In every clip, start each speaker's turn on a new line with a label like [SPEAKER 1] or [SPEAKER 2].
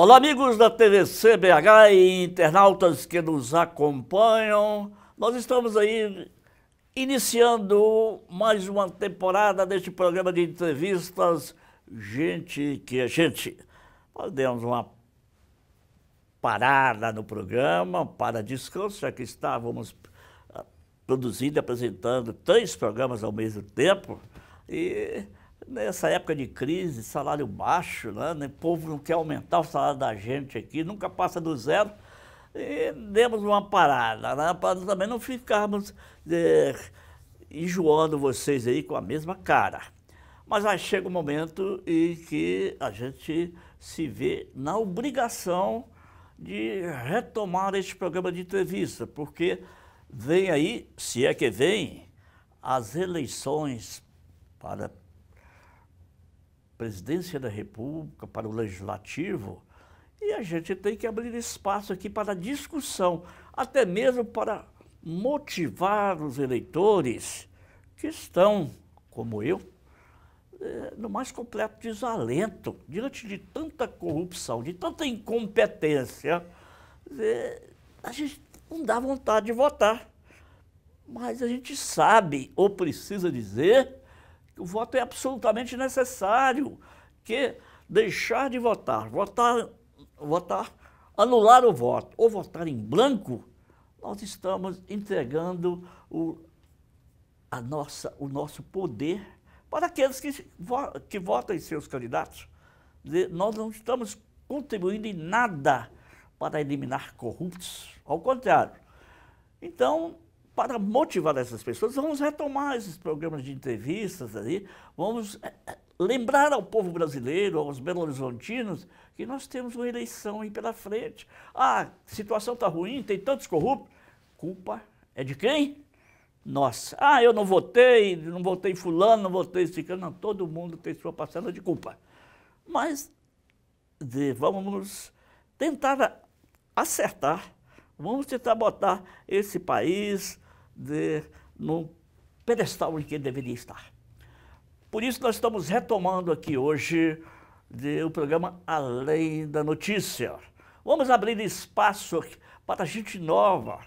[SPEAKER 1] Olá, amigos da TV CBH e internautas que nos acompanham. Nós estamos aí iniciando mais uma temporada deste programa de entrevistas Gente que é Gente. Nós demos uma parada no programa para descanso, já que estávamos ah, produzindo e apresentando três programas ao mesmo tempo. E Nessa época de crise, salário baixo, né? o povo não quer aumentar o salário da gente aqui, nunca passa do zero. E demos uma parada, né? para também não ficarmos é, enjoando vocês aí com a mesma cara. Mas aí chega o um momento em que a gente se vê na obrigação de retomar este programa de entrevista, porque vem aí, se é que vem, as eleições para presidência da República, para o legislativo, e a gente tem que abrir espaço aqui para discussão, até mesmo para motivar os eleitores que estão, como eu, eh, no mais completo desalento, diante de tanta corrupção, de tanta incompetência, eh, a gente não dá vontade de votar. Mas a gente sabe, ou precisa dizer, o voto é absolutamente necessário. Que deixar de votar, votar, votar, anular o voto ou votar em branco, nós estamos entregando o, a nossa, o nosso poder para aqueles que, que votam em seus candidatos. Nós não estamos contribuindo em nada para eliminar corruptos, ao contrário. Então, para motivar essas pessoas, vamos retomar esses programas de entrevistas aí, vamos eh, eh, lembrar ao povo brasileiro, aos belo-horizontinos, que nós temos uma eleição aí pela frente. Ah, a situação está ruim, tem tantos corruptos. Culpa é de quem? Nossa. Ah, eu não votei, não votei fulano, não votei ciclano. Não, todo mundo tem sua parcela de culpa. Mas de, vamos tentar acertar, vamos tentar botar esse país de, no pedestal em que ele deveria estar. Por isso, nós estamos retomando aqui hoje o programa Além da Notícia. Vamos abrir espaço para gente nova,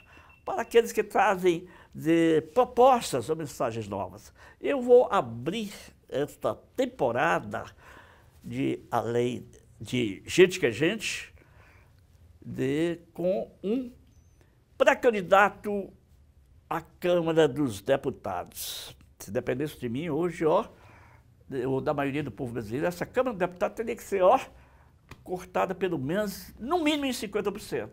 [SPEAKER 1] para aqueles que trazem de propostas ou mensagens novas. Eu vou abrir esta temporada de Além de Gente que é Gente de, com um pré-candidato a Câmara dos Deputados. Se dependesse de mim, hoje, ó, ou da maioria do povo brasileiro, essa Câmara dos Deputados teria que ser, ó, cortada pelo menos, no mínimo, em 50%.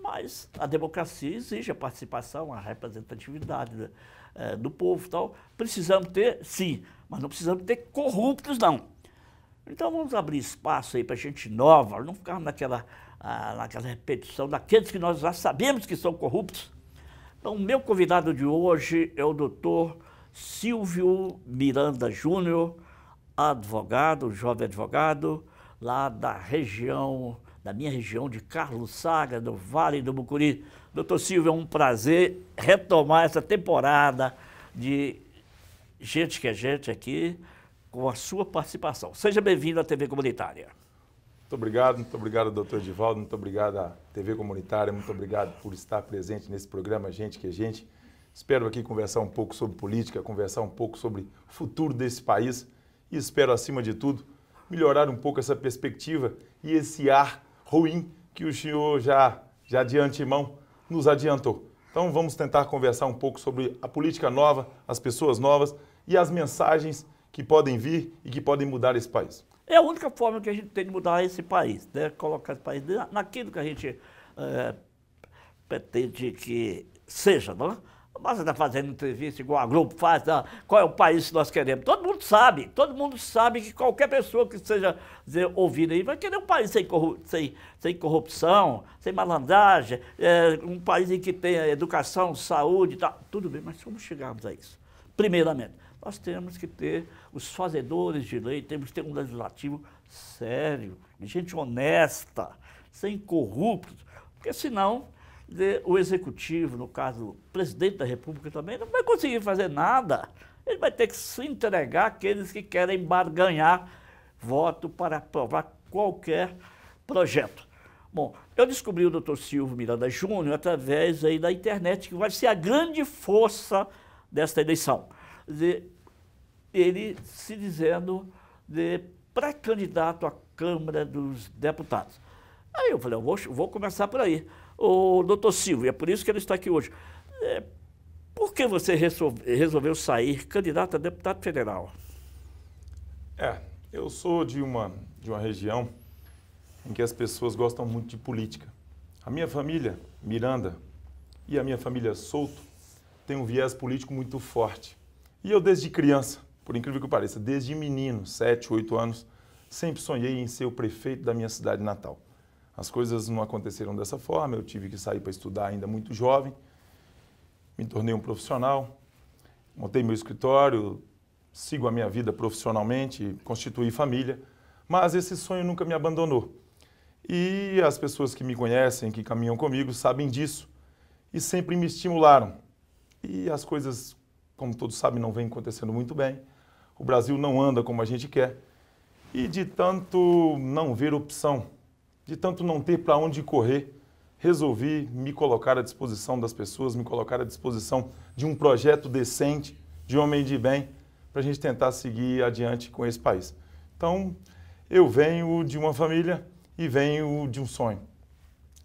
[SPEAKER 1] Mas a democracia exige a participação, a representatividade é, do povo tal. Precisamos ter, sim, mas não precisamos ter corruptos, não. Então vamos abrir espaço aí para gente nova, não ficarmos naquela, ah, naquela repetição daqueles que nós já sabemos que são corruptos então, meu convidado de hoje é o doutor Silvio Miranda Júnior, advogado, jovem advogado, lá da região, da minha região de Carlos Saga, do Vale do Mucuri. Doutor Silvio, é um prazer retomar essa temporada de Gente que é Gente aqui com a sua participação. Seja bem-vindo à TV Comunitária. Muito obrigado, muito obrigado,
[SPEAKER 2] doutor Divaldo, muito obrigado à TV Comunitária, muito obrigado por estar presente nesse programa Gente que é Gente. Espero aqui conversar um pouco sobre política, conversar um pouco sobre o futuro desse país e espero, acima de tudo, melhorar um pouco essa perspectiva e esse ar ruim que o senhor já, já de antemão nos adiantou. Então vamos tentar conversar um pouco sobre a política nova, as pessoas novas e as mensagens que
[SPEAKER 1] podem vir e que podem mudar esse país. É a única forma que a gente tem de mudar esse país, né? colocar esse país naquilo que a gente é, pretende que seja, não é? Mas está fazendo entrevista igual a Globo faz, tá? qual é o país que nós queremos? Todo mundo sabe, todo mundo sabe que qualquer pessoa que seja dizer, ouvida aí vai querer um país sem, corru sem, sem corrupção, sem malandragem, é, um país em que tenha educação, saúde e tá? tal. Tudo bem, mas como chegamos a isso? Primeiramente, nós temos que ter os fazedores de lei, temos que ter um legislativo sério, gente honesta, sem corruptos, porque senão o executivo, no caso o presidente da República também, não vai conseguir fazer nada. Ele vai ter que se entregar àqueles que querem barganhar voto para aprovar qualquer projeto. Bom, eu descobri o Dr. Silvio Miranda Júnior através aí da internet, que vai ser a grande força desta eleição de ele se dizendo de pré-candidato à Câmara dos Deputados. Aí eu falei, eu vou, vou começar por aí. O doutor Silvio, é por isso que ele está aqui hoje. É, por que você resolveu sair candidato a deputado federal?
[SPEAKER 2] É, eu sou de uma, de uma região em que as pessoas gostam muito de política. A minha família, Miranda, e a minha família Souto, tem um viés político muito forte. E eu, desde criança, por incrível que pareça, desde menino, 7, 8 anos, sempre sonhei em ser o prefeito da minha cidade natal. As coisas não aconteceram dessa forma, eu tive que sair para estudar ainda muito jovem, me tornei um profissional, montei meu escritório, sigo a minha vida profissionalmente, constituí família, mas esse sonho nunca me abandonou. E as pessoas que me conhecem, que caminham comigo, sabem disso e sempre me estimularam. E as coisas como todos sabem, não vem acontecendo muito bem. O Brasil não anda como a gente quer. E de tanto não ver opção, de tanto não ter para onde correr, resolvi me colocar à disposição das pessoas, me colocar à disposição de um projeto decente, de homem de bem, para a gente tentar seguir adiante com esse país. Então, eu venho de uma família e venho de um sonho.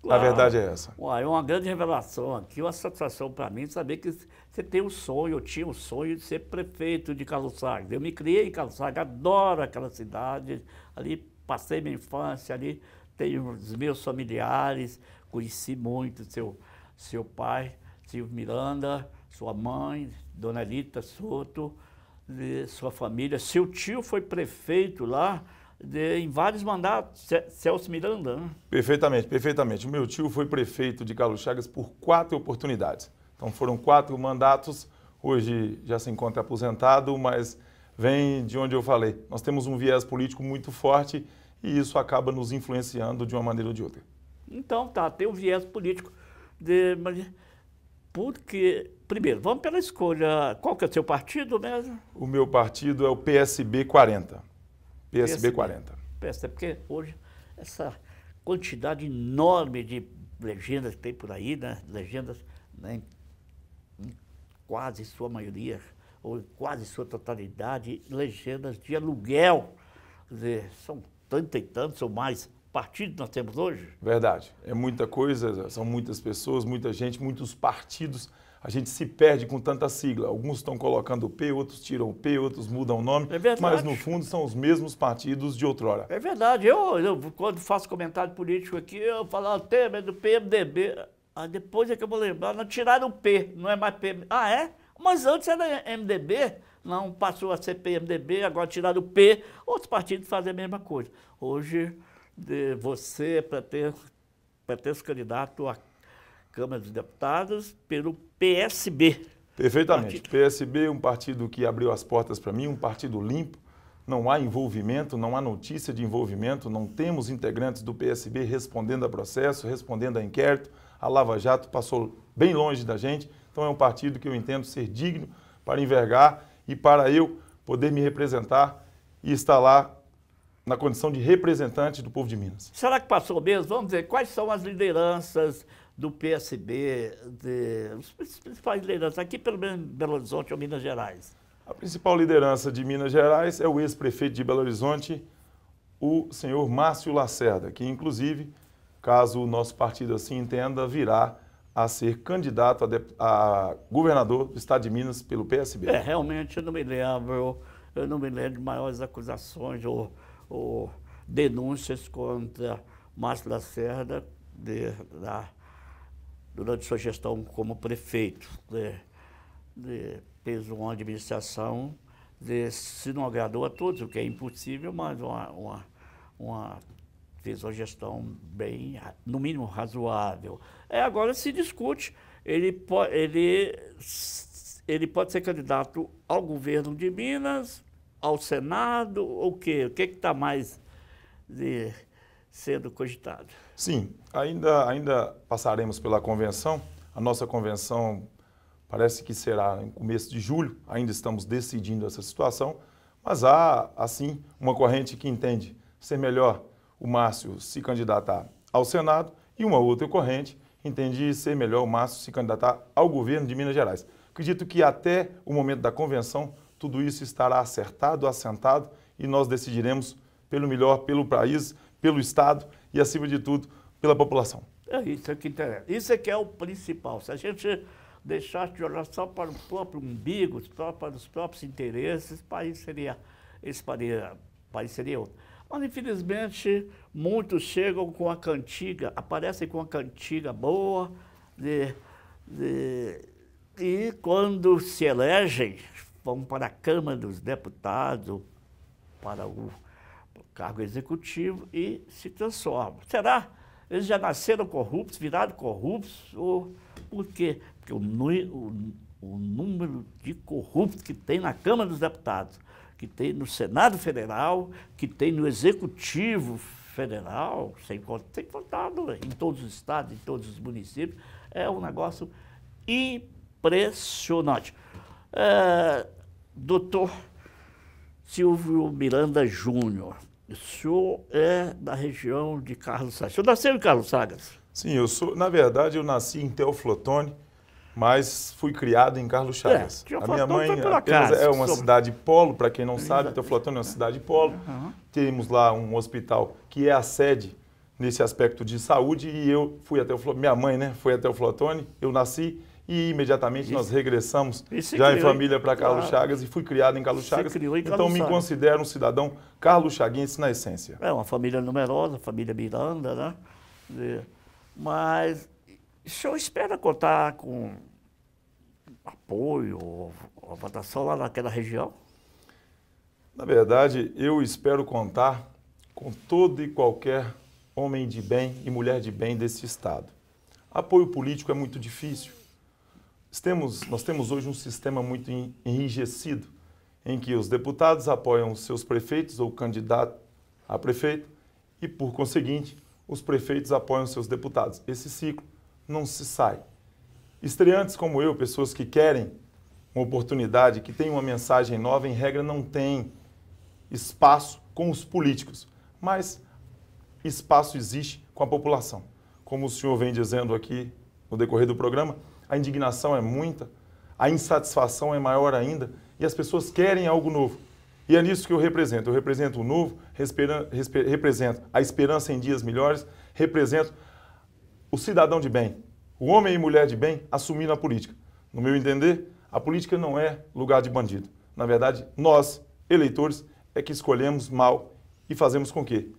[SPEAKER 2] Claro. A verdade é essa.
[SPEAKER 1] Uai, é uma grande revelação aqui, uma satisfação para mim saber que você tem um sonho, eu tinha um sonho de ser prefeito de Carlos Sagres. Eu me criei em Carlos Sagres, adoro aquela cidade, ali passei minha infância, ali tenho os meus familiares, conheci muito seu, seu pai, Silvio Miranda, sua mãe, Dona Elita Soto, eh, sua família. Seu tio foi prefeito lá, de, em vários mandatos, Celso Miranda. Né?
[SPEAKER 2] Perfeitamente, perfeitamente. O meu tio foi prefeito de Carlos Chagas por quatro oportunidades. Então foram quatro mandatos, hoje já se encontra aposentado, mas vem de onde eu falei. Nós temos um viés político muito forte e isso acaba nos influenciando de uma maneira ou de outra.
[SPEAKER 1] Então tá, tem um viés político. De, porque, primeiro, vamos pela escolha. Qual que é o seu partido mesmo?
[SPEAKER 2] O meu partido é o PSB 40. PSB, 40.
[SPEAKER 1] PSB, porque hoje essa quantidade enorme de legendas que tem por aí, né? Legendas né? em quase sua maioria, ou em quase sua totalidade, legendas de aluguel. Quer dizer, são tantos e tantos ou mais partidos que nós temos
[SPEAKER 2] hoje. Verdade. É muita coisa, são muitas pessoas, muita gente, muitos partidos. A gente se perde com tanta sigla. Alguns estão colocando o P, outros tiram o P, outros mudam o nome. É verdade. Mas, no fundo, são os mesmos partidos de outrora.
[SPEAKER 1] É verdade. Eu, eu quando faço comentário político aqui, eu falo ah, Temer é do PMDB. Ah, depois é que eu vou lembrar. Não, tiraram o P, não é mais PM. Ah, é? Mas antes era MDB. Não, passou a ser PMDB, agora tiraram o P. Outros partidos fazem a mesma coisa. Hoje, você, para ter, pra ter candidato à Câmara dos Deputados, pelo PSB. Perfeitamente.
[SPEAKER 2] PSB PSB, um partido que abriu as portas para mim, um partido limpo. Não há envolvimento, não há notícia de envolvimento, não temos integrantes do PSB respondendo a processo, respondendo a inquérito. A Lava Jato passou bem longe da gente, então é um partido que eu entendo ser digno para envergar e para eu poder me representar e estar lá na condição de representante do povo de Minas.
[SPEAKER 1] Será que passou mesmo? Vamos ver quais são as lideranças, do PSB, de, os principais lideranças, aqui pelo menos Belo Horizonte ou Minas Gerais?
[SPEAKER 2] A principal liderança de Minas Gerais é o ex-prefeito de Belo Horizonte, o senhor Márcio Lacerda, que inclusive, caso o nosso partido assim entenda, virá a ser candidato a, de, a governador do estado de Minas pelo PSB. É,
[SPEAKER 1] realmente eu não me lembro, eu não me lembro de maiores acusações ou, ou denúncias contra Márcio Lacerda de, da durante sua gestão como prefeito, né? fez uma administração né? se não agradou a todos, o que é impossível, mas uma, uma, uma fez uma gestão bem, no mínimo, razoável. É, agora se discute, ele, po, ele, ele pode ser candidato ao governo de Minas, ao Senado, ou o quê? O que é está mais de, né, sendo cogitado?
[SPEAKER 2] Sim, ainda, ainda passaremos pela convenção. A nossa convenção parece que será em começo de julho, ainda estamos decidindo essa situação, mas há, assim, uma corrente que entende ser melhor o Márcio se candidatar ao Senado e uma outra corrente entende ser melhor o Márcio se candidatar ao governo de Minas Gerais. Acredito que até o momento da convenção tudo isso estará acertado, assentado e nós decidiremos pelo melhor, pelo país, pelo Estado e, acima de tudo, pela população.
[SPEAKER 1] É isso é que interessa. Isso é que é o principal. Se a gente deixasse de olhar só para o próprio umbigo, só para os próprios interesses, o país seria, esse país seria outro. Mas, infelizmente, muitos chegam com a cantiga, aparecem com a cantiga boa, de, de, e quando se elegem, vão para a Câmara dos Deputados, para o cargo executivo e se transformam. Será? Eles já nasceram corruptos, viraram corruptos? Ou por quê? Porque o, o, o número de corruptos que tem na Câmara dos Deputados, que tem no Senado Federal, que tem no Executivo Federal, sem, sem contar em todos os estados, em todos os municípios, é um negócio impressionante. É, doutor Silvio Miranda Júnior, o senhor é da região de Carlos Sagas. O senhor nasceu
[SPEAKER 2] em Carlos Sagas? Sim, eu sou. Na verdade, eu nasci em Teoflotone, mas fui criado em Carlos é, Chagas. É, a minha mãe casa, é uma sobre... cidade polo, para quem não sabe, é. Teoflotone é uma cidade polo. Uhum. Temos lá um hospital que é a sede nesse aspecto de saúde e eu fui até o minha mãe, né, foi até o Flotone, eu nasci e imediatamente Isso. nós regressamos já em família para Carlos claro. Chagas e fui criado em Carlos Chagas. Criou em Carlos então Chagas. me considero um cidadão Carlos Chaguense na essência. É uma família numerosa, família Miranda, né?
[SPEAKER 1] É, mas o senhor espera contar com apoio, ou votação lá naquela região? Na
[SPEAKER 2] verdade, eu espero contar com todo e qualquer homem de bem e mulher de bem desse Estado. Apoio político é muito difícil temos, nós temos hoje um sistema muito enrijecido, em que os deputados apoiam seus prefeitos ou candidato a prefeito e, por conseguinte, os prefeitos apoiam seus deputados. Esse ciclo não se sai. Estreantes como eu, pessoas que querem uma oportunidade, que têm uma mensagem nova, em regra não têm espaço com os políticos, mas espaço existe com a população. Como o senhor vem dizendo aqui no decorrer do programa, a indignação é muita, a insatisfação é maior ainda e as pessoas querem algo novo. E é nisso que eu represento. Eu represento o novo, represento a esperança em dias melhores, represento o cidadão de bem, o homem e mulher de bem assumindo a política. No meu entender, a política não é lugar de bandido. Na verdade, nós, eleitores, é que escolhemos mal e fazemos com que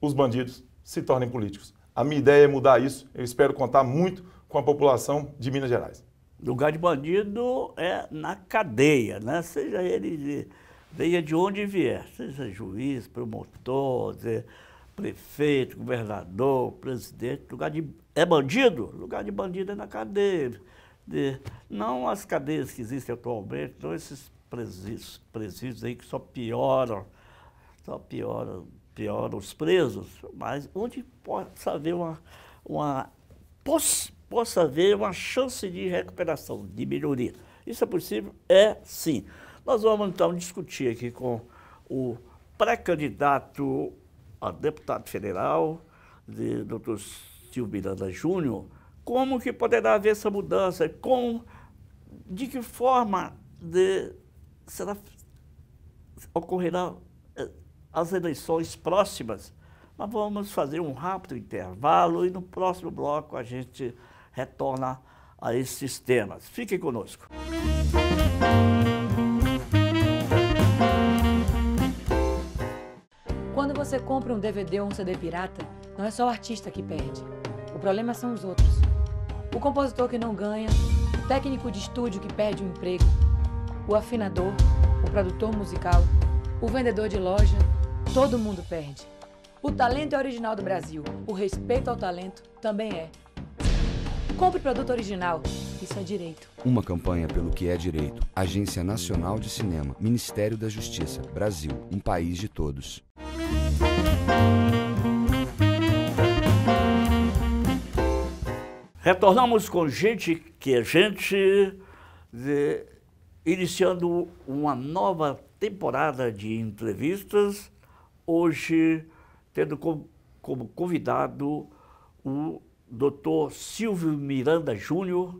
[SPEAKER 2] os bandidos se tornem políticos. A minha ideia é mudar isso. Eu espero contar muito com a população de Minas Gerais? Lugar
[SPEAKER 1] de bandido é na cadeia, né? Seja ele de, venha de onde vier, seja juiz, promotor, de, prefeito, governador, presidente, lugar de é bandido, lugar de bandido é na cadeia. De, não as cadeias que existem atualmente, não esses presídios, presídios aí que só pioram, só pioram, pioram os presos, mas onde possa haver uma, uma poss possa haver uma chance de recuperação, de melhoria. Isso é possível? É sim. Nós vamos então discutir aqui com o pré-candidato a deputado federal, de Dr. Silvio Miranda Júnior, como que poderá haver essa mudança, como, de que forma de, será, ocorrerão eh, as eleições próximas. Mas vamos fazer um rápido intervalo e no próximo bloco a gente retorna a esses temas. Fiquem conosco.
[SPEAKER 2] Quando você compra um DVD ou um CD pirata, não é só o artista que perde. O problema são os outros. O compositor que não ganha, o técnico de estúdio que perde o emprego, o afinador, o produtor musical, o vendedor de loja, todo mundo perde. O talento é original do Brasil, o respeito ao talento também é. Compre produto original. Isso é direito.
[SPEAKER 1] Uma campanha pelo que é direito. Agência Nacional de Cinema. Ministério da Justiça. Brasil. Um país de todos. Retornamos com gente que é gente, de, iniciando uma nova temporada de entrevistas. Hoje, tendo como, como convidado o doutor Silvio Miranda Júnior,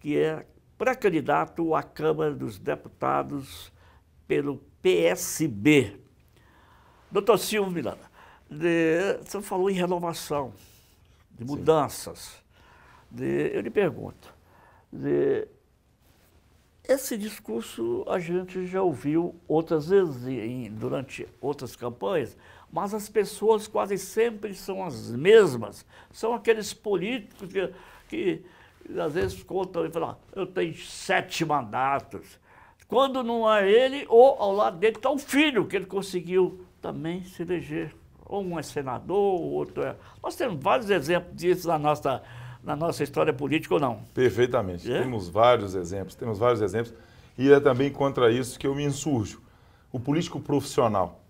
[SPEAKER 1] que é pré-candidato à Câmara dos Deputados pelo PSB. Doutor Silvio Miranda, de, você falou em renovação, de mudanças. De, eu lhe pergunto, de, esse discurso a gente já ouviu outras vezes em, durante outras campanhas, mas as pessoas quase sempre são as mesmas. São aqueles políticos que, que às vezes contam e falam, ah, eu tenho sete mandatos. Quando não é ele, ou ao lado dele está o filho, que ele conseguiu também se eleger. Ou um é senador, o outro é. Nós temos vários exemplos disso na nossa, na nossa história política ou não. Perfeitamente. É? Temos vários exemplos, temos vários exemplos.
[SPEAKER 2] E é também contra isso que eu me insurjo. O político profissional,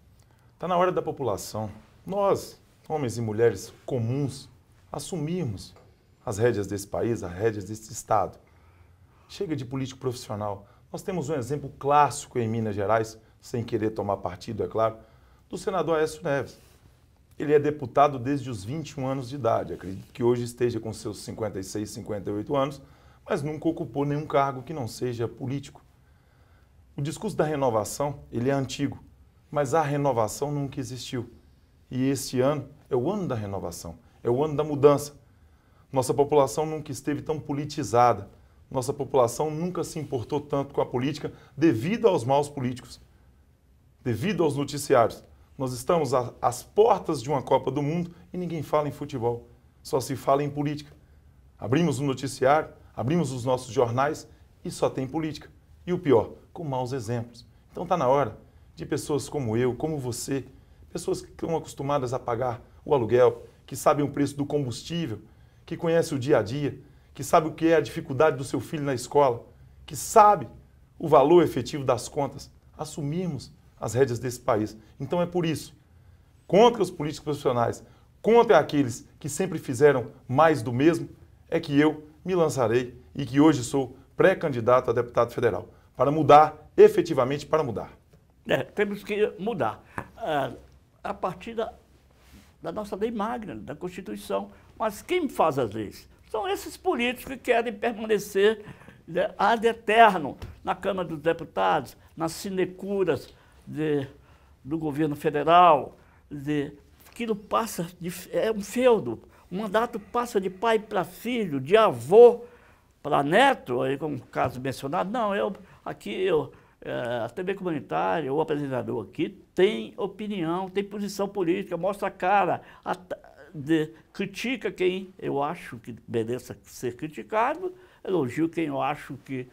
[SPEAKER 2] Está na hora da população, nós, homens e mulheres comuns, assumirmos as rédeas desse país, as rédeas desse Estado. Chega de político profissional. Nós temos um exemplo clássico em Minas Gerais, sem querer tomar partido, é claro, do senador Aécio Neves. Ele é deputado desde os 21 anos de idade. Acredito que hoje esteja com seus 56, 58 anos, mas nunca ocupou nenhum cargo que não seja político. O discurso da renovação, ele é antigo mas a renovação nunca existiu. E este ano é o ano da renovação, é o ano da mudança. Nossa população nunca esteve tão politizada, nossa população nunca se importou tanto com a política devido aos maus políticos, devido aos noticiários. Nós estamos às portas de uma Copa do Mundo e ninguém fala em futebol, só se fala em política. Abrimos o um noticiário, abrimos os nossos jornais e só tem política. E o pior, com maus exemplos. Então está na hora de pessoas como eu, como você, pessoas que estão acostumadas a pagar o aluguel, que sabem o preço do combustível, que conhecem o dia a dia, que sabem o que é a dificuldade do seu filho na escola, que sabe o valor efetivo das contas. Assumimos as rédeas desse país. Então é por isso. Contra os políticos profissionais, contra aqueles que sempre fizeram mais do mesmo, é que eu me lançarei e que hoje sou pré-candidato a deputado federal, para mudar, efetivamente para mudar.
[SPEAKER 1] É, temos que mudar. É, a partir da, da nossa lei magna, da Constituição. Mas quem faz as leis? São esses políticos que querem permanecer né, ad eterno na Câmara dos Deputados, nas sinecuras de, do governo federal. De, aquilo passa, de, é um feudo. O mandato passa de pai para filho, de avô para neto, aí como o caso mencionado. Não, eu aqui eu eh, a TV comunitária, o apresentador aqui, tem opinião, tem posição política, mostra a cara, a, de, critica quem eu acho que mereça ser criticado, elogio quem eu acho que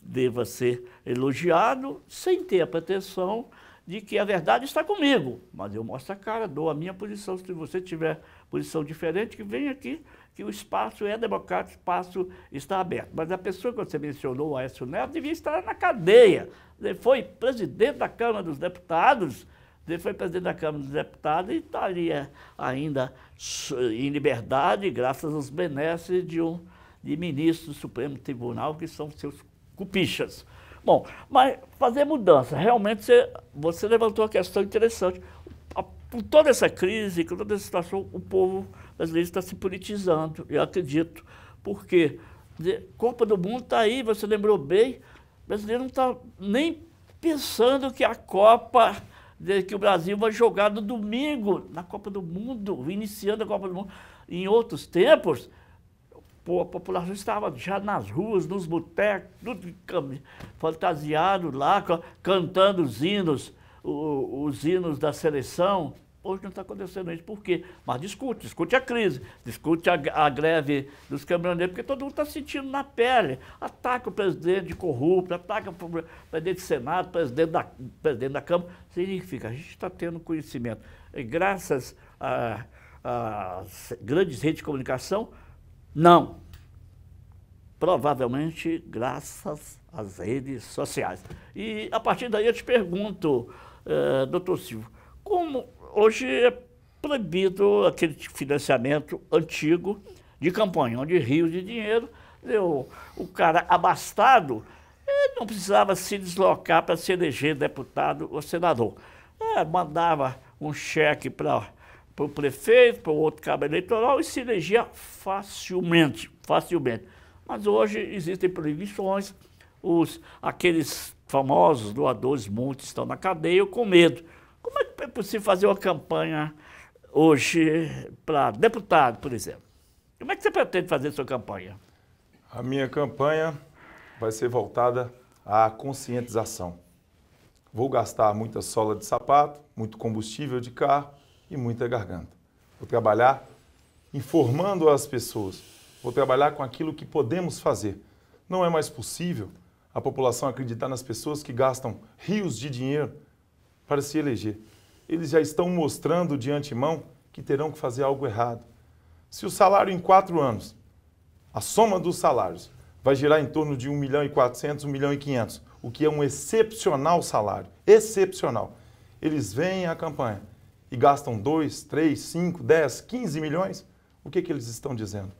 [SPEAKER 1] deva ser elogiado, sem ter a pretensão de que a verdade está comigo. Mas eu mostro a cara, dou a minha posição. Se você tiver posição diferente, que vem aqui que o espaço é democrático, o espaço está aberto. Mas a pessoa que você mencionou, o Aécio Neves, devia estar na cadeia. Ele foi presidente da Câmara dos Deputados, ele foi presidente da Câmara dos Deputados e estaria é, ainda em liberdade, graças aos benesses de um de ministro do Supremo Tribunal, que são seus cupichas. Bom, mas fazer mudança, realmente você, você levantou uma questão interessante. Por toda essa crise, com toda essa situação, o povo brasileiro está se politizando, eu acredito. porque Copa do Mundo está aí, você lembrou bem, o brasileiro não está nem pensando que a Copa que o Brasil vai jogar no domingo na Copa do Mundo, iniciando a Copa do Mundo. Em outros tempos, a população estava já nas ruas, nos botecos, tudo fantasiado lá, cantando os hinos, os hinos da seleção. Hoje não está acontecendo isso. Por quê? Mas discute, discute a crise, discute a, a greve dos caminhoneiros, porque todo mundo está sentindo na pele. Ataca o presidente corrupto, ataca o presidente do Senado, o presidente da, o presidente da Câmara. Significa, a gente está tendo conhecimento. E graças às grandes redes de comunicação, não. Provavelmente graças às redes sociais. E a partir daí eu te pergunto, eh, doutor Silvio, como hoje é proibido aquele financiamento antigo de campanha, onde rios de dinheiro, deu, o cara abastado não precisava se deslocar para se eleger deputado ou senador. É, mandava um cheque para o prefeito, para o outro cabo eleitoral e se elegia facilmente, facilmente. Mas hoje existem proibições, os, aqueles famosos doadores muitos estão na cadeia com medo. Como é que é possível fazer uma campanha hoje para deputado, por exemplo? Como é que você pretende fazer sua campanha? A minha campanha
[SPEAKER 2] vai ser voltada à conscientização. Vou gastar muita sola de sapato, muito combustível de carro e muita garganta. Vou trabalhar informando as pessoas. Vou trabalhar com aquilo que podemos fazer. Não é mais possível a população acreditar nas pessoas que gastam rios de dinheiro para se eleger. Eles já estão mostrando de antemão que terão que fazer algo errado. Se o salário em quatro anos, a soma dos salários, vai girar em torno de 1 milhão e 400, 1 milhão e 500, o que é um excepcional salário, excepcional. Eles vêm à campanha e gastam 2, 3, 5, 10, 15 milhões, o que, que eles estão dizendo?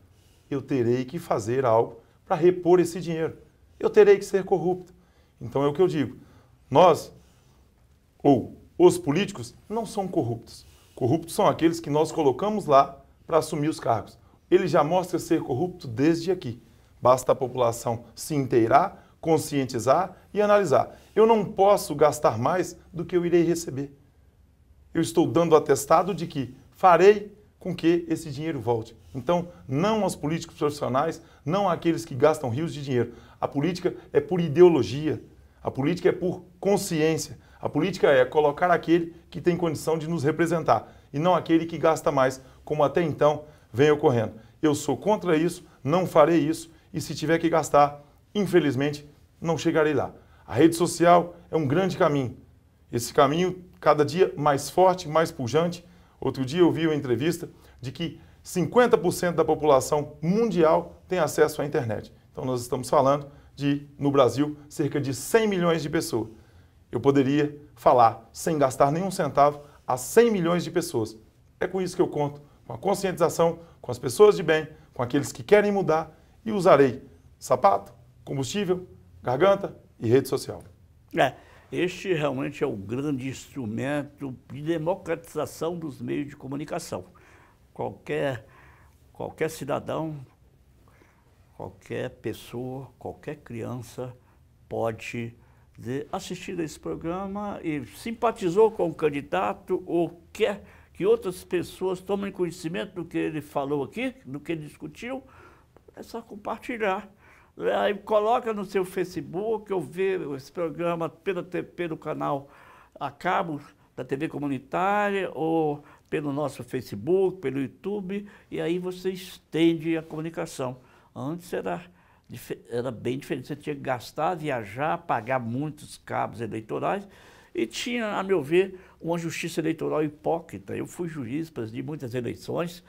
[SPEAKER 2] Eu terei que fazer algo para repor esse dinheiro. Eu terei que ser corrupto. Então é o que eu digo. Nós ou os políticos não são corruptos. Corruptos são aqueles que nós colocamos lá para assumir os cargos. Ele já mostra ser corrupto desde aqui. Basta a população se inteirar, conscientizar e analisar. Eu não posso gastar mais do que eu irei receber. Eu estou dando atestado de que farei com que esse dinheiro volte. Então, não aos políticos profissionais, não àqueles que gastam rios de dinheiro. A política é por ideologia, a política é por consciência, a política é colocar aquele que tem condição de nos representar e não aquele que gasta mais, como até então vem ocorrendo. Eu sou contra isso, não farei isso e se tiver que gastar, infelizmente, não chegarei lá. A rede social é um grande caminho. Esse caminho cada dia mais forte, mais pujante. Outro dia eu vi uma entrevista de que 50% da população mundial tem acesso à internet. Então nós estamos falando de, no Brasil, cerca de 100 milhões de pessoas eu poderia falar, sem gastar nenhum centavo, a 100 milhões de pessoas. É com isso que eu conto, com a conscientização, com as pessoas de bem, com aqueles que querem mudar e usarei sapato, combustível, garganta e rede social.
[SPEAKER 1] É, este realmente é o grande instrumento de democratização dos meios de comunicação. Qualquer, qualquer cidadão, qualquer pessoa, qualquer criança pode de assistir a esse programa e simpatizou com o candidato ou quer que outras pessoas tomem conhecimento do que ele falou aqui, do que ele discutiu, é só compartilhar. Aí coloca no seu Facebook, eu vejo esse programa pela, pelo canal a cabo da TV comunitária ou pelo nosso Facebook, pelo YouTube, e aí você estende a comunicação. Antes era era bem diferente. Você tinha que gastar, viajar, pagar muitos cabos eleitorais e tinha, a meu ver, uma justiça eleitoral hipócrita. Eu fui juiz, de muitas eleições,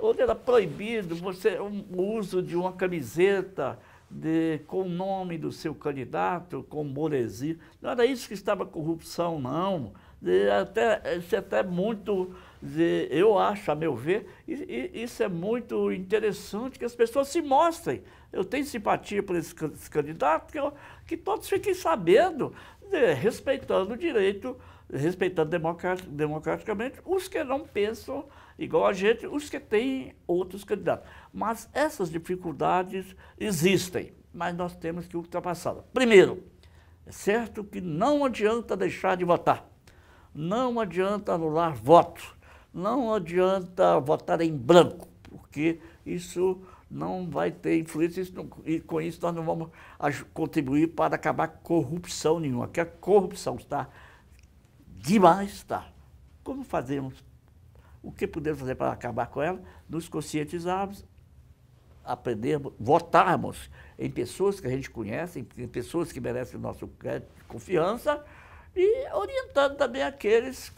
[SPEAKER 1] onde era proibido você, um, o uso de uma camiseta de, com o nome do seu candidato, com Moresi. Não era isso que estava corrupção, não. De, até, isso é até muito, de, eu acho, a meu ver, e, e, isso é muito interessante que as pessoas se mostrem. Eu tenho simpatia por esses candidatos que, que todos fiquem sabendo, né, respeitando o direito, respeitando democraticamente os que não pensam igual a gente, os que têm outros candidatos. Mas essas dificuldades existem, mas nós temos que ultrapassá-las. Primeiro, é certo que não adianta deixar de votar, não adianta anular votos, não adianta votar em branco, porque isso não vai ter influência isso não, e com isso nós não vamos contribuir para acabar corrupção nenhuma, que a corrupção está demais, está. Como fazemos? O que podemos fazer para acabar com ela? Nos conscientizarmos, aprendermos, votarmos em pessoas que a gente conhece, em pessoas que merecem o nosso crédito de confiança e orientando também aqueles,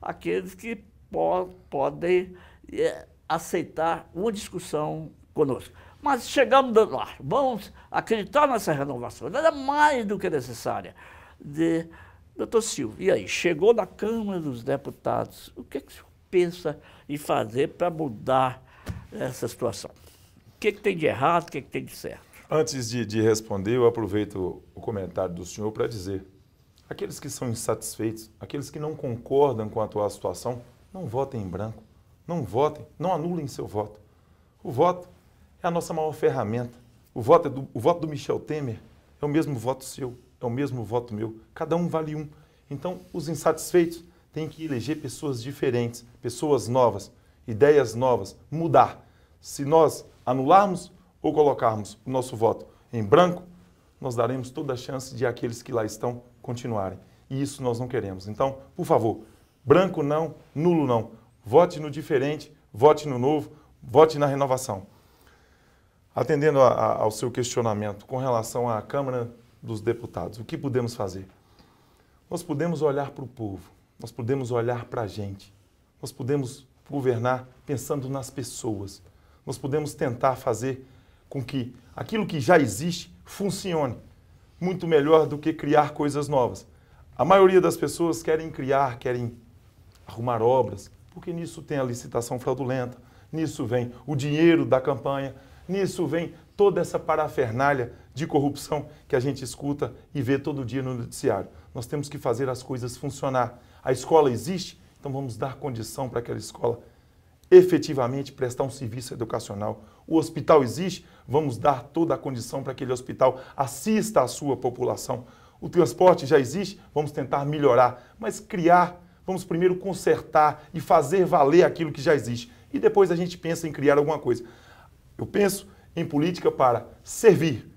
[SPEAKER 1] aqueles que po podem é, aceitar uma discussão conosco. Mas chegamos lá, vamos acreditar nessa renovação. Ela é mais do que necessária. De, doutor Silvio, e aí, chegou na Câmara dos Deputados, o que, é que o senhor pensa em fazer para mudar essa situação? O que, é que tem de errado, o que, é que tem de certo?
[SPEAKER 2] Antes de, de responder, eu aproveito o comentário do senhor para dizer: aqueles que são insatisfeitos, aqueles que não concordam com a atual situação, não votem em branco, não votem, não anulem seu voto. O voto é a nossa maior ferramenta. O voto, é do, o voto do Michel Temer é o mesmo voto seu, é o mesmo voto meu. Cada um vale um. Então, os insatisfeitos têm que eleger pessoas diferentes, pessoas novas, ideias novas, mudar. Se nós anularmos ou colocarmos o nosso voto em branco, nós daremos toda a chance de aqueles que lá estão continuarem. E isso nós não queremos. Então, por favor, branco não, nulo não. Vote no diferente, vote no novo, vote na renovação. Atendendo a, a, ao seu questionamento com relação à Câmara dos Deputados, o que podemos fazer? Nós podemos olhar para o povo, nós podemos olhar para a gente, nós podemos governar pensando nas pessoas, nós podemos tentar fazer com que aquilo que já existe funcione muito melhor do que criar coisas novas. A maioria das pessoas querem criar, querem arrumar obras, porque nisso tem a licitação fraudulenta, nisso vem o dinheiro da campanha, Nisso vem toda essa parafernália de corrupção que a gente escuta e vê todo dia no noticiário. Nós temos que fazer as coisas funcionar. A escola existe, então vamos dar condição para aquela escola efetivamente prestar um serviço educacional. O hospital existe, vamos dar toda a condição para que aquele hospital assista à sua população. O transporte já existe, vamos tentar melhorar, mas criar, vamos primeiro consertar e fazer valer aquilo que já existe. E depois a gente pensa em criar alguma coisa. Eu penso em política para servir.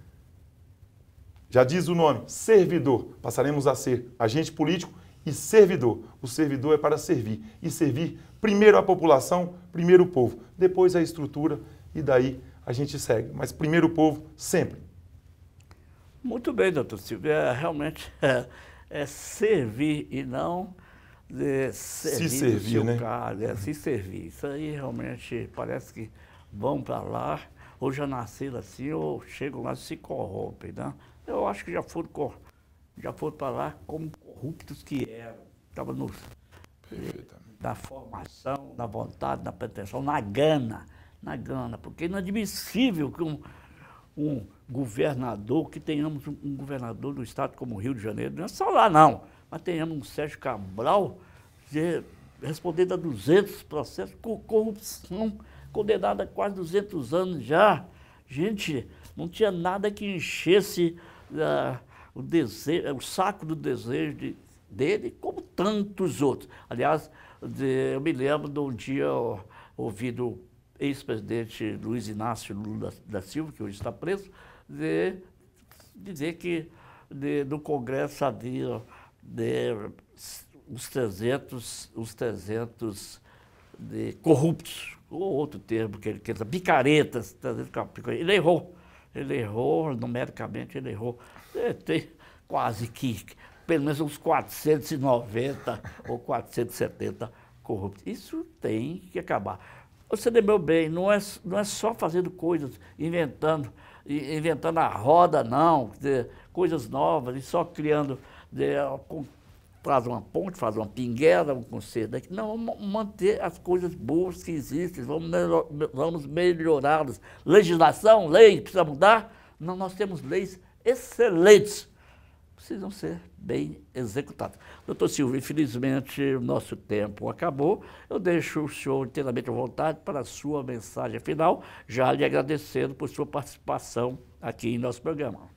[SPEAKER 2] Já diz o nome, servidor. Passaremos a ser agente político e servidor. O servidor é para servir e servir primeiro a população, primeiro o povo, depois a estrutura e daí a gente segue. Mas primeiro o povo, sempre.
[SPEAKER 1] Muito bem, doutor Silvio. É, realmente é, é servir e não servir é, se servir, né? Caso, é, se servir. Isso aí realmente parece que vão para lá, ou já nasceram assim, ou chegam lá e se corrompem. Né? Eu acho que já foram, já foram para lá como corruptos que eram. Estavam no, da formação, da vontade, da pretensão, na gana. Na gana, porque é inadmissível que um, um governador, que tenhamos um, um governador do estado como o Rio de Janeiro, não é só lá não, mas tenhamos um Sérgio Cabral de, é respondendo a 200 processos por corrupção condenado a quase 200 anos já. Gente, não tinha nada que enchesse uh, o, desejo, o saco do desejo de, dele, como tantos outros. Aliás, de, eu me lembro de um dia ouvido o ex-presidente Luiz Inácio Lula da Silva, que hoje está preso, de, dizer que de, no Congresso havia de, os 300, os 300 de corruptos, ou outro termo que ele quer dizer, picaretas. Ele errou. Ele errou, numericamente ele errou. É, tem quase que, pelo menos uns 490 ou 470 corruptos. Isso tem que acabar. Você lembrou bem, não é, não é só fazendo coisas, inventando, inventando a roda, não, dizer, coisas novas e só criando dizer, faz uma ponte, faz uma pinguela, um conselho daqui. Não, vamos manter as coisas boas que existem, vamos, melhor, vamos melhorá-las. Legislação, lei, precisa mudar? Não, nós temos leis excelentes, precisam ser bem executadas. Doutor Silvio, infelizmente o nosso tempo acabou. Eu deixo o senhor inteiramente à vontade para a sua mensagem final, já lhe agradecendo por sua participação aqui em nosso programa.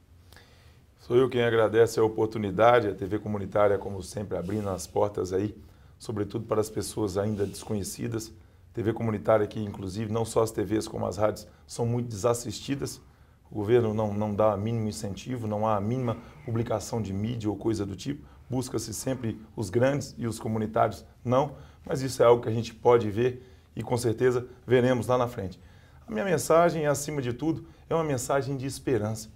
[SPEAKER 2] Sou eu quem agradece a oportunidade, a TV comunitária, como sempre, abrindo as portas aí, sobretudo para as pessoas ainda desconhecidas. TV comunitária que, inclusive, não só as TVs como as rádios são muito desassistidas. O governo não, não dá mínimo incentivo, não há a mínima publicação de mídia ou coisa do tipo. Busca-se sempre os grandes e os comunitários não, mas isso é algo que a gente pode ver e com certeza veremos lá na frente. A minha mensagem, acima de tudo, é uma mensagem de esperança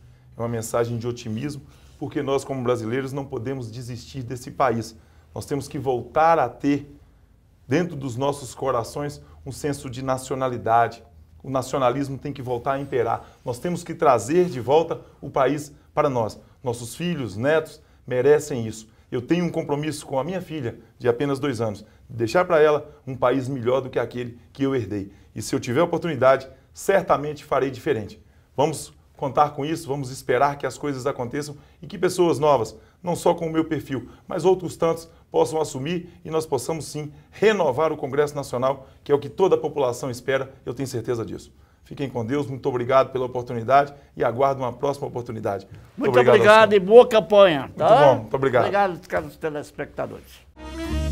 [SPEAKER 2] é uma mensagem de otimismo, porque nós, como brasileiros, não podemos desistir desse país. Nós temos que voltar a ter, dentro dos nossos corações, um senso de nacionalidade. O nacionalismo tem que voltar a imperar. Nós temos que trazer de volta o país para nós. Nossos filhos, netos merecem isso. Eu tenho um compromisso com a minha filha, de apenas dois anos, de deixar para ela um país melhor do que aquele que eu herdei. E se eu tiver oportunidade, certamente farei diferente. Vamos contar com isso, vamos esperar que as coisas aconteçam e que pessoas novas, não só com o meu perfil, mas outros tantos, possam assumir e nós possamos sim renovar o Congresso Nacional, que é o que toda a população espera, eu tenho certeza disso. Fiquem com Deus, muito obrigado pela oportunidade e aguardo uma próxima oportunidade. Muito,
[SPEAKER 1] muito obrigado, obrigado e boa campanha. Tá? Muito bom, muito obrigado. Obrigado, caros telespectadores.